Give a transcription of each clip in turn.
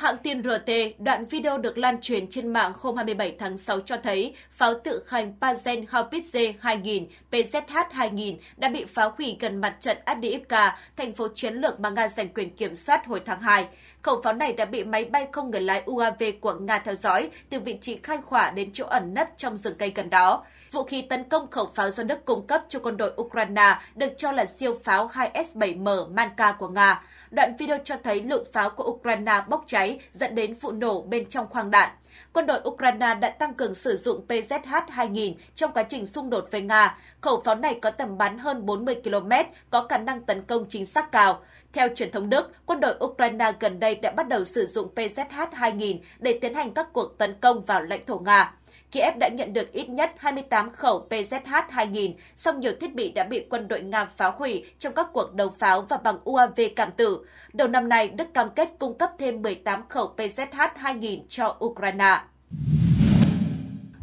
hãng tin RT, đoạn video được lan truyền trên mạng hôm 27 tháng 6 cho thấy pháo tự khanh Pazen Haupitze 2000 PZH 2000 đã bị phá hủy gần mặt trận Avdiivka, thành phố chiến lược mà Nga giành quyền kiểm soát hồi tháng 2. Khẩu pháo này đã bị máy bay không người lái UAV của Nga theo dõi từ vị trí khai khỏa đến chỗ ẩn nấp trong rừng cây gần đó. Vũ khí tấn công khẩu pháo do Đức cung cấp cho quân đội Ukraine được cho là siêu pháo 2S-7M Manka của Nga. Đoạn video cho thấy lượng pháo của Ukraine bốc cháy dẫn đến vụ nổ bên trong khoang đạn. Quân đội Ukraine đã tăng cường sử dụng PZH-2000 trong quá trình xung đột với Nga. Khẩu pháo này có tầm bắn hơn 40 km, có khả năng tấn công chính xác cao. Theo truyền thống Đức, quân đội Ukraine gần đây đã bắt đầu sử dụng PZH-2000 để tiến hành các cuộc tấn công vào lãnh thổ Nga. Kiev đã nhận được ít nhất 28 khẩu PZH-2000, song nhiều thiết bị đã bị quân đội Nga phá hủy trong các cuộc đấu pháo và bằng UAV cảm tử. Đầu năm nay, Đức cam kết cung cấp thêm 18 khẩu PZH-2000 cho Ukraine.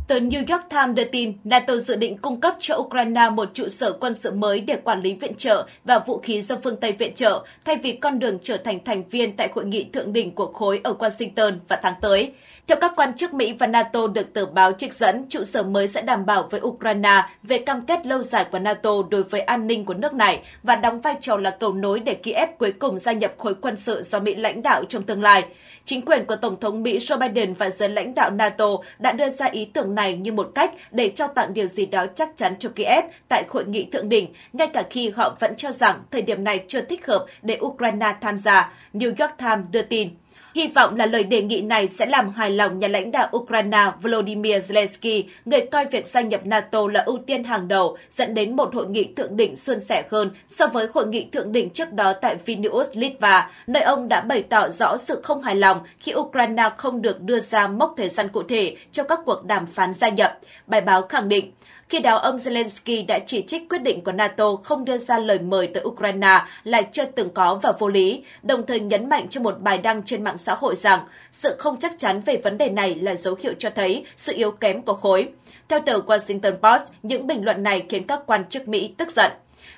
Tờ New York Times đưa tin NATO dự định cung cấp cho Ukraine một trụ sở quân sự mới để quản lý viện trợ và vũ khí do phương Tây viện trợ, thay vì con đường trở thành thành viên tại hội nghị thượng đỉnh của khối ở Washington vào tháng tới. Theo các quan chức Mỹ và NATO được tờ báo trích dẫn, trụ sở mới sẽ đảm bảo với Ukraine về cam kết lâu dài của NATO đối với an ninh của nước này và đóng vai trò là cầu nối để Kiev cuối cùng gia nhập khối quân sự do Mỹ lãnh đạo trong tương lai. Chính quyền của Tổng thống Mỹ Joe Biden và giới lãnh đạo NATO đã đưa ra ý tưởng này như một cách để trao tặng điều gì đó chắc chắn cho Kiev tại hội nghị thượng đỉnh, ngay cả khi họ vẫn cho rằng thời điểm này chưa thích hợp để Ukraine tham gia, New York Times đưa tin. Hy vọng là lời đề nghị này sẽ làm hài lòng nhà lãnh đạo Ukraine Volodymyr Zelensky, người coi việc gia nhập NATO là ưu tiên hàng đầu, dẫn đến một hội nghị thượng đỉnh xuân sẻ hơn so với hội nghị thượng đỉnh trước đó tại Vilnius, Litva, nơi ông đã bày tỏ rõ sự không hài lòng khi Ukraine không được đưa ra mốc thời gian cụ thể cho các cuộc đàm phán gia nhập. Bài báo khẳng định, khi đó, ông Zelensky đã chỉ trích quyết định của NATO không đưa ra lời mời tới Ukraine là chưa từng có và vô lý, đồng thời nhấn mạnh trong một bài đăng trên mạng xã hội rằng sự không chắc chắn về vấn đề này là dấu hiệu cho thấy sự yếu kém của khối. Theo tờ Washington Post, những bình luận này khiến các quan chức Mỹ tức giận.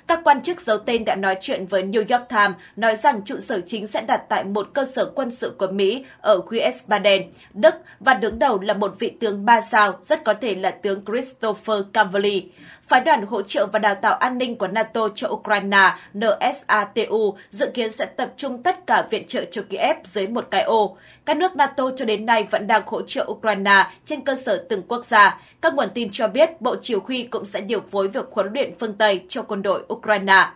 Các quan chức giấu tên đã nói chuyện với New York Times, nói rằng trụ sở chính sẽ đặt tại một cơ sở quân sự của Mỹ ở Wiesbaden, Đức và đứng đầu là một vị tướng ba sao, rất có thể là tướng Christopher Cavali. Phái đoàn hỗ trợ và đào tạo an ninh của NATO cho Ukraine, NSATU, dự kiến sẽ tập trung tất cả viện trợ cho Kiev dưới một cái ô. Các nước NATO cho đến nay vẫn đang hỗ trợ Ukraine trên cơ sở từng quốc gia. Các nguồn tin cho biết Bộ Chỉ huy cũng sẽ điều phối việc huấn luyện phương Tây cho quân đội Ukraine.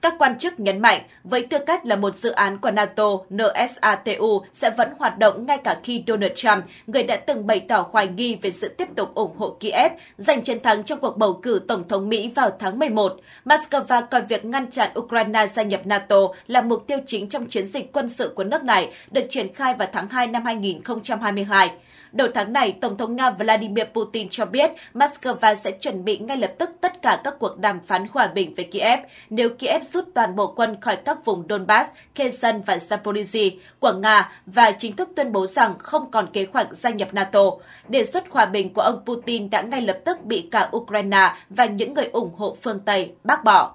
Các quan chức nhấn mạnh, với tư cách là một dự án của NATO, NSATU sẽ vẫn hoạt động ngay cả khi Donald Trump, người đã từng bày tỏ hoài nghi về sự tiếp tục ủng hộ Kiev, giành chiến thắng trong cuộc bầu cử Tổng thống Mỹ vào tháng 11. Moscow coi việc ngăn chặn Ukraine gia nhập NATO là mục tiêu chính trong chiến dịch quân sự của nước này được triển khai vào tháng 2 năm 2022. Đầu tháng này, Tổng thống Nga Vladimir Putin cho biết Moscow sẽ chuẩn bị ngay lập tức tất cả các cuộc đàm phán hòa bình với Kiev nếu Kiev rút toàn bộ quân khỏi các vùng Donbass, Kherson và Zaporizhia của Nga và chính thức tuyên bố rằng không còn kế hoạch gia nhập NATO. Đề xuất hòa bình của ông Putin đã ngay lập tức bị cả Ukraine và những người ủng hộ phương Tây bác bỏ.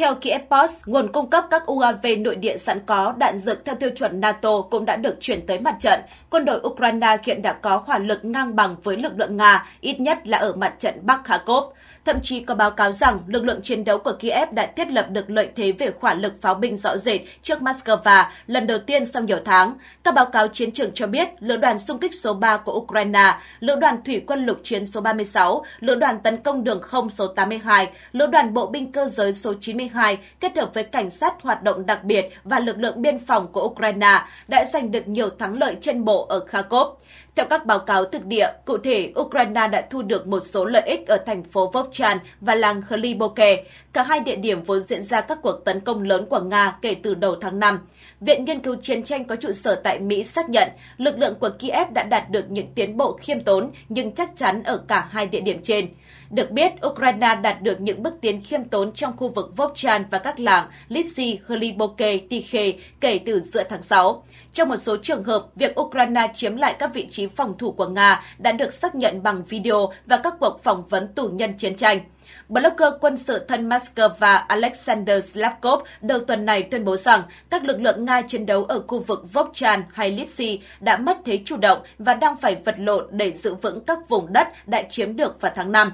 Theo Kiepost, nguồn cung cấp các UAV nội địa sẵn có, đạn dược theo tiêu chuẩn NATO cũng đã được chuyển tới mặt trận. Quân đội Ukraine hiện đã có hỏa lực ngang bằng với lực lượng Nga, ít nhất là ở mặt trận Bắc Kharkov. Thậm chí có báo cáo rằng lực lượng chiến đấu của Kiev đã thiết lập được lợi thế về khoản lực pháo binh rõ rệt trước Moscow lần đầu tiên sau nhiều tháng. Các báo cáo chiến trường cho biết lữ đoàn xung kích số 3 của Ukraine, lữ đoàn thủy quân lục chiến số 36, lữ đoàn tấn công đường không số 82, lữ đoàn bộ binh cơ giới số 92 kết hợp với cảnh sát hoạt động đặc biệt và lực lượng biên phòng của Ukraine đã giành được nhiều thắng lợi trên bộ ở Kharkov. Theo các báo cáo thực địa, cụ thể Ukraine đã thu được một số lợi ích ở thành phố Vovch. Chan và làng Khliboke, cả hai địa điểm vốn diễn ra các cuộc tấn công lớn của Nga kể từ đầu tháng 5. Viện Nghiên cứu Chiến tranh có trụ sở tại Mỹ xác nhận lực lượng của Kiev đã đạt được những tiến bộ khiêm tốn nhưng chắc chắn ở cả hai địa điểm trên – được biết, Ukraine đạt được những bước tiến khiêm tốn trong khu vực Vovchan và các làng Lipsy, Hliboke, Tikhe kể từ giữa tháng 6. Trong một số trường hợp, việc Ukraine chiếm lại các vị trí phòng thủ của Nga đã được xác nhận bằng video và các cuộc phỏng vấn tù nhân chiến tranh. Blogger quân sự thân Moscow Alexander Slavkov đầu tuần này tuyên bố rằng các lực lượng Nga chiến đấu ở khu vực Vovchan hay Lipsy đã mất thế chủ động và đang phải vật lộn để giữ vững các vùng đất đã chiếm được vào tháng 5.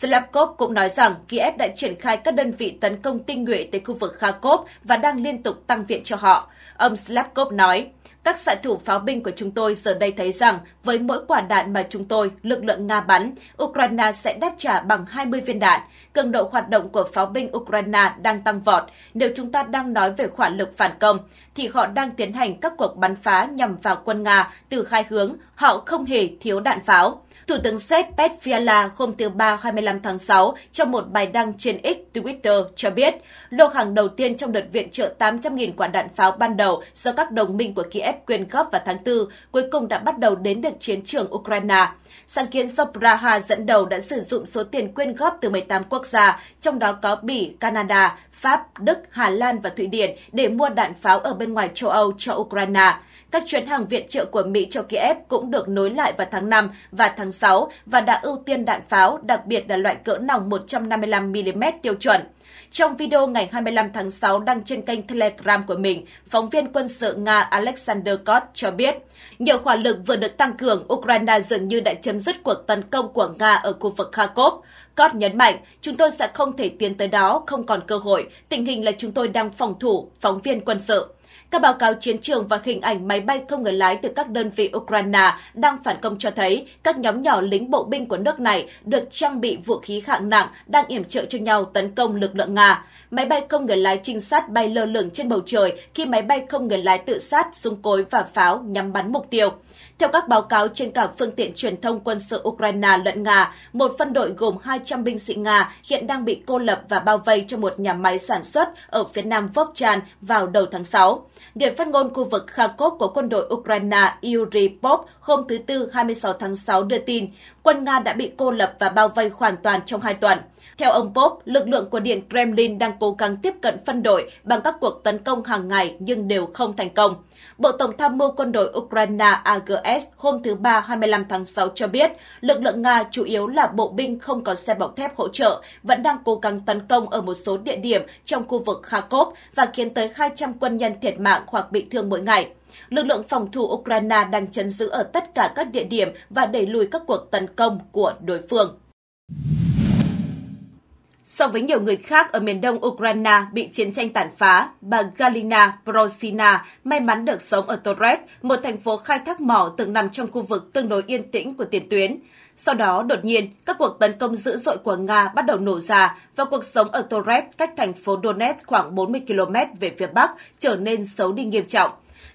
Slavkov cũng nói rằng Kiev đã triển khai các đơn vị tấn công tinh nhuệ tới khu vực Kharkov và đang liên tục tăng viện cho họ. Ông Slavkov nói, các xạ thủ pháo binh của chúng tôi giờ đây thấy rằng với mỗi quả đạn mà chúng tôi, lực lượng Nga bắn, Ukraine sẽ đáp trả bằng 20 viên đạn. Cường độ hoạt động của pháo binh Ukraine đang tăng vọt. Nếu chúng ta đang nói về hỏa lực phản công, thì họ đang tiến hành các cuộc bắn phá nhằm vào quân Nga từ hai hướng. Họ không hề thiếu đạn pháo. Thủ tướng Séc Pet Fiala hôm thứ Ba 25 tháng 6 trong một bài đăng trên X Twitter cho biết, lô hàng đầu tiên trong đợt viện trợ 800.000 quả đạn pháo ban đầu do các đồng minh của Kiev quyên góp vào tháng 4 cuối cùng đã bắt đầu đến được chiến trường Ukraine. Sáng kiến Sopraha dẫn đầu đã sử dụng số tiền quyên góp từ 18 quốc gia, trong đó có Bỉ, Canada, Pháp, Đức, Hà Lan và Thụy Điển để mua đạn pháo ở bên ngoài châu Âu cho Ukraine. Các chuyến hàng viện trợ của Mỹ cho Kiev cũng được nối lại vào tháng 5 và tháng 6 và đã ưu tiên đạn pháo, đặc biệt là loại cỡ nòng 155mm tiêu chuẩn. Trong video ngày 25 tháng 6 đăng trên kênh Telegram của mình, phóng viên quân sự Nga Alexander Kot cho biết, nhiều hỏa lực vừa được tăng cường, Ukraine dường như đã chấm dứt cuộc tấn công của Nga ở khu vực Kharkov. Kot nhấn mạnh, chúng tôi sẽ không thể tiến tới đó, không còn cơ hội, tình hình là chúng tôi đang phòng thủ, phóng viên quân sự. Các báo cáo chiến trường và hình ảnh máy bay không người lái từ các đơn vị Ukraine đang phản công cho thấy các nhóm nhỏ lính bộ binh của nước này được trang bị vũ khí hạng nặng đang yểm trợ cho nhau tấn công lực lượng Nga. Máy bay không người lái trinh sát bay lơ lửng trên bầu trời khi máy bay không người lái tự sát, súng cối và pháo nhắm bắn mục tiêu. Theo các báo cáo trên cả phương tiện truyền thông quân sự Ukraine lẫn Nga, một phân đội gồm 200 binh sĩ Nga hiện đang bị cô lập và bao vây trong một nhà máy sản xuất ở phía nam Vovchan vào đầu tháng 6. Điện phát ngôn khu vực Kharkov của quân đội Ukraine Yuri Pop hôm thứ Tư 26 tháng 6 đưa tin quân Nga đã bị cô lập và bao vây hoàn toàn trong hai tuần. Theo ông Pop, lực lượng của Điện Kremlin đang cố gắng tiếp cận phân đội bằng các cuộc tấn công hàng ngày nhưng đều không thành công. Bộ Tổng tham mưu quân đội Ukraine AGS hôm thứ Ba 25 tháng 6 cho biết, lực lượng Nga chủ yếu là bộ binh không có xe bọc thép hỗ trợ, vẫn đang cố gắng tấn công ở một số địa điểm trong khu vực Kharkov và khiến tới 200 quân nhân thiệt mạng hoặc bị thương mỗi ngày. Lực lượng phòng thủ Ukraine đang chấn giữ ở tất cả các địa điểm và đẩy lùi các cuộc tấn công của đối phương. So với nhiều người khác ở miền đông Ukraine bị chiến tranh tàn phá, bà Galina Prosina may mắn được sống ở Torres, một thành phố khai thác mỏ từng nằm trong khu vực tương đối yên tĩnh của tiền tuyến. Sau đó, đột nhiên, các cuộc tấn công dữ dội của Nga bắt đầu nổ ra và cuộc sống ở Torres cách thành phố Donetsk khoảng 40 km về phía bắc trở nên xấu đi nghiêm trọng.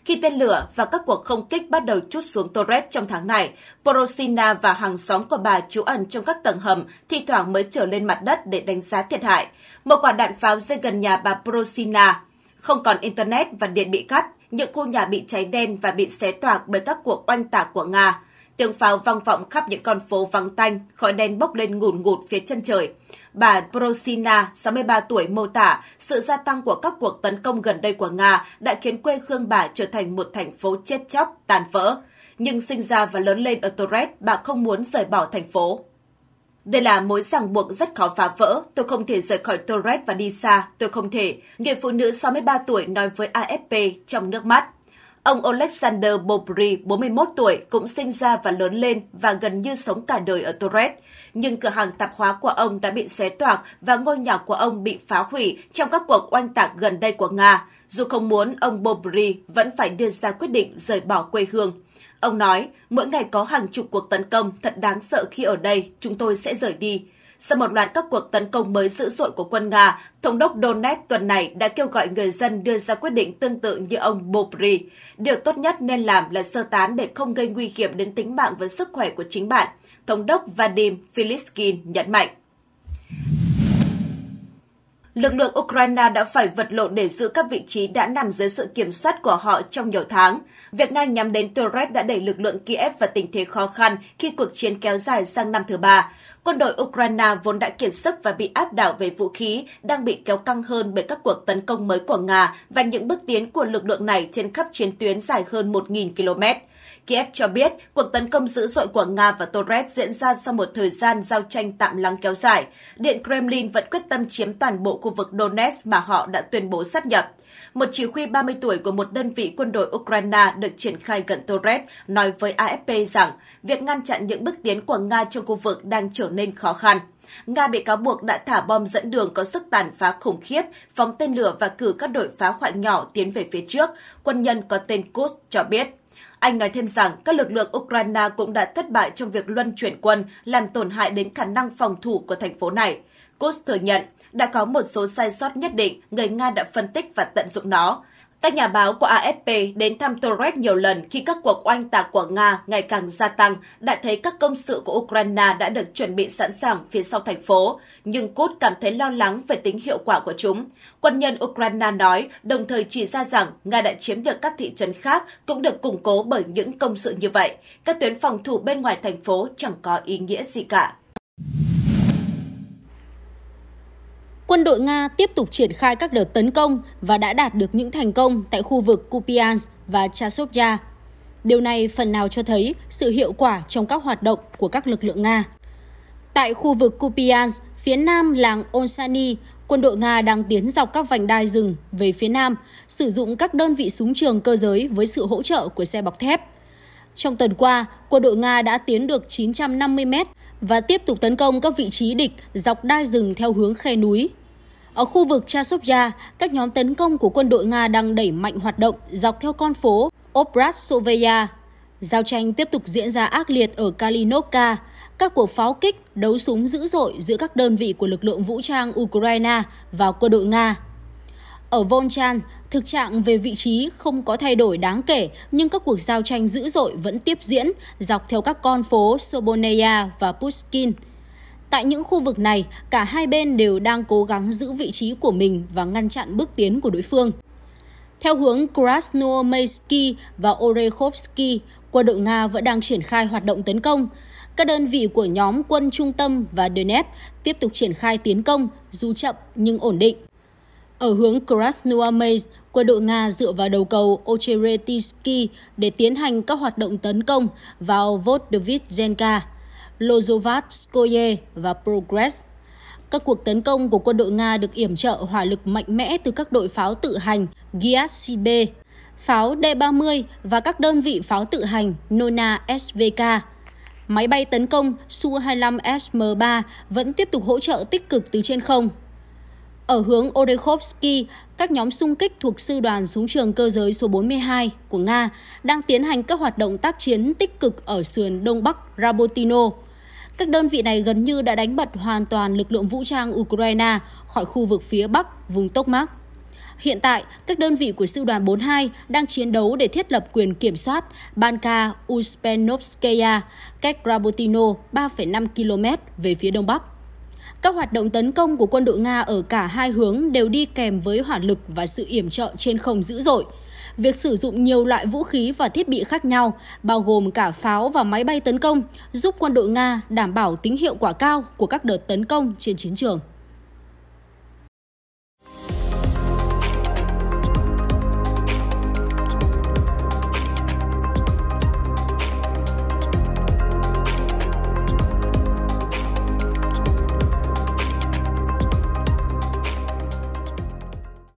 Khi tên lửa và các cuộc không kích bắt đầu chút xuống Torres trong tháng này, Porosina và hàng xóm của bà trú ẩn trong các tầng hầm thi thoảng mới trở lên mặt đất để đánh giá thiệt hại. Một quả đạn pháo rơi gần nhà bà Porosina. Không còn internet và điện bị cắt, những khu nhà bị cháy đen và bị xé toạc bởi các cuộc oanh tạc của Nga. Tiếng pháo vang vọng khắp những con phố vắng tanh, khói đen bốc lên ngùn ngụt phía chân trời. Bà Prosina, 63 tuổi, mô tả sự gia tăng của các cuộc tấn công gần đây của Nga đã khiến quê hương bà trở thành một thành phố chết chóc, tàn vỡ. Nhưng sinh ra và lớn lên ở Torres, bà không muốn rời bỏ thành phố. Đây là mối ràng buộc rất khó phá vỡ. Tôi không thể rời khỏi Torres và đi xa. Tôi không thể. Người phụ nữ 63 tuổi nói với AFP trong nước mắt. Ông Alexander Bobry, 41 tuổi, cũng sinh ra và lớn lên và gần như sống cả đời ở Torres. Nhưng cửa hàng tạp hóa của ông đã bị xé toạc và ngôi nhà của ông bị phá hủy trong các cuộc oanh tạc gần đây của Nga. Dù không muốn, ông Bobry vẫn phải đưa ra quyết định rời bỏ quê hương. Ông nói, mỗi ngày có hàng chục cuộc tấn công, thật đáng sợ khi ở đây, chúng tôi sẽ rời đi. Sau một loạt các cuộc tấn công mới dữ dội của quân Nga, Thống đốc Donetsk tuần này đã kêu gọi người dân đưa ra quyết định tương tự như ông Bobry. Điều tốt nhất nên làm là sơ tán để không gây nguy hiểm đến tính mạng và sức khỏe của chính bạn, Thống đốc Vadim Filiskin nhấn mạnh lực lượng Ukraine đã phải vật lộn để giữ các vị trí đã nằm dưới sự kiểm soát của họ trong nhiều tháng. Việc Nga nhắm đến Torres đã đẩy lực lượng Kiev vào tình thế khó khăn khi cuộc chiến kéo dài sang năm thứ ba. Quân đội Ukraine vốn đã kiệt sức và bị áp đảo về vũ khí, đang bị kéo căng hơn bởi các cuộc tấn công mới của Nga và những bước tiến của lực lượng này trên khắp chiến tuyến dài hơn 1.000 km. Kiev cho biết cuộc tấn công dữ dội của Nga và Torres diễn ra sau một thời gian giao tranh tạm lắng kéo dài. Điện Kremlin vẫn quyết tâm chiếm toàn bộ khu vực Donetsk mà họ đã tuyên bố sát nhập. Một chỉ huy 30 tuổi của một đơn vị quân đội Ukraine được triển khai gần Torres nói với AFP rằng việc ngăn chặn những bước tiến của Nga trong khu vực đang trở nên khó khăn. Nga bị cáo buộc đã thả bom dẫn đường có sức tàn phá khủng khiếp, phóng tên lửa và cử các đội phá hoại nhỏ tiến về phía trước, quân nhân có tên Kuz cho biết. Anh nói thêm rằng các lực lượng Ukraine cũng đã thất bại trong việc luân chuyển quân làm tổn hại đến khả năng phòng thủ của thành phố này. Kuz thừa nhận đã có một số sai sót nhất định người Nga đã phân tích và tận dụng nó. Các nhà báo của AFP đến thăm Torres nhiều lần khi các cuộc oanh tạc của Nga ngày càng gia tăng, đã thấy các công sự của Ukraine đã được chuẩn bị sẵn sàng phía sau thành phố, nhưng Kut cảm thấy lo lắng về tính hiệu quả của chúng. Quân nhân Ukraine nói, đồng thời chỉ ra rằng Nga đã chiếm được các thị trấn khác cũng được củng cố bởi những công sự như vậy. Các tuyến phòng thủ bên ngoài thành phố chẳng có ý nghĩa gì cả. quân đội Nga tiếp tục triển khai các đợt tấn công và đã đạt được những thành công tại khu vực Kupiansk và Chasovya. Điều này phần nào cho thấy sự hiệu quả trong các hoạt động của các lực lượng Nga. Tại khu vực Kupiansk, phía nam làng Onsani, quân đội Nga đang tiến dọc các vành đai rừng về phía nam, sử dụng các đơn vị súng trường cơ giới với sự hỗ trợ của xe bọc thép. Trong tuần qua, quân đội Nga đã tiến được 950 mét và tiếp tục tấn công các vị trí địch dọc đai rừng theo hướng khe núi ở khu vực Chasovya, các nhóm tấn công của quân đội Nga đang đẩy mạnh hoạt động dọc theo con phố Obrasovaya. Giao tranh tiếp tục diễn ra ác liệt ở Kalinovka. Các cuộc pháo kích, đấu súng dữ dội giữa các đơn vị của lực lượng vũ trang Ukraine và quân đội Nga. Ở Volchan, thực trạng về vị trí không có thay đổi đáng kể, nhưng các cuộc giao tranh dữ dội vẫn tiếp diễn dọc theo các con phố Soboneya và Pushkin – Tại những khu vực này, cả hai bên đều đang cố gắng giữ vị trí của mình và ngăn chặn bước tiến của đối phương. Theo hướng Krasnoyarsk và Orekhovsky, quân đội Nga vẫn đang triển khai hoạt động tấn công. Các đơn vị của nhóm quân trung tâm và Donetsk tiếp tục triển khai tiến công, dù chậm nhưng ổn định. Ở hướng Krasnoyarsk, quân đội Nga dựa vào đầu cầu Ocheretsky để tiến hành các hoạt động tấn công vào Vodovizhenka Lozovatskoye và Progress. Các cuộc tấn công của quân đội Nga được yểm trợ hỏa lực mạnh mẽ từ các đội pháo tự hành Gyatsyb, pháo D-30 và các đơn vị pháo tự hành Nona SVK. Máy bay tấn công Su-25SM3 vẫn tiếp tục hỗ trợ tích cực từ trên không. Ở hướng Orekhovsky, các nhóm xung kích thuộc sư đoàn súng trường cơ giới số 42 của Nga đang tiến hành các hoạt động tác chiến tích cực ở sườn đông bắc Rabotino. Các đơn vị này gần như đã đánh bật hoàn toàn lực lượng vũ trang Ukraine khỏi khu vực phía Bắc, vùng Tốc Mác. Hiện tại, các đơn vị của Sư đoàn 42 đang chiến đấu để thiết lập quyền kiểm soát Banka Uspenovskaya, cách Rabotino 3,5 km về phía đông bắc. Các hoạt động tấn công của quân đội Nga ở cả hai hướng đều đi kèm với hỏa lực và sự yểm trợ trên không dữ dội – việc sử dụng nhiều loại vũ khí và thiết bị khác nhau, bao gồm cả pháo và máy bay tấn công, giúp quân đội Nga đảm bảo tính hiệu quả cao của các đợt tấn công trên chiến trường.